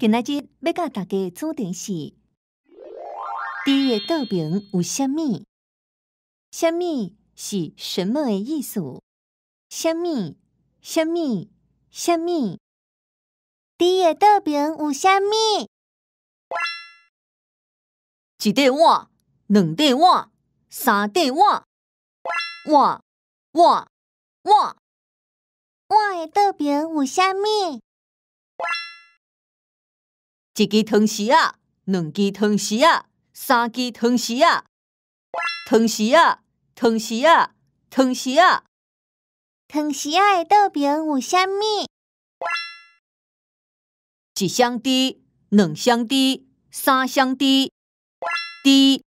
今仔日要甲大家的主题是：你的道边有虾米？虾米是什么的意思？虾米？虾米？虾米？你的道边有虾米？一块碗，两块碗，三块碗，碗，碗，碗，碗的道边有虾米？一支汤匙啊，两支汤匙啊，三支汤匙啊，汤匙啊，汤匙啊，汤匙啊。汤匙啊的刀柄有啥物？一箱滴，两箱滴，三箱滴。滴，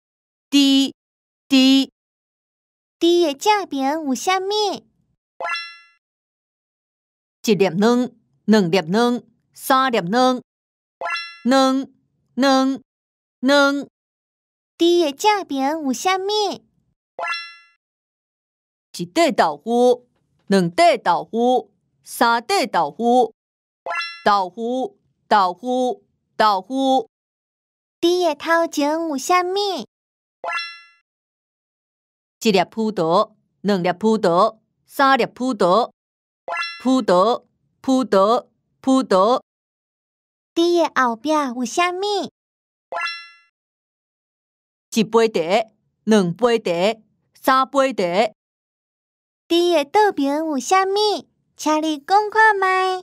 滴，滴。滴的价柄有啥物？一粒卵，两粒卵，三粒卵。能能能，第一家边有啥物？一袋豆腐，两袋豆腐，三袋豆腐，豆腐豆腐豆腐。第一套情有啥物？一粒葡萄，两粒葡萄，三粒葡萄，葡萄葡萄葡萄。猪的后壁有虾米？一杯茶，两杯茶，三杯茶。猪的肚边有虾米？请你讲看卖。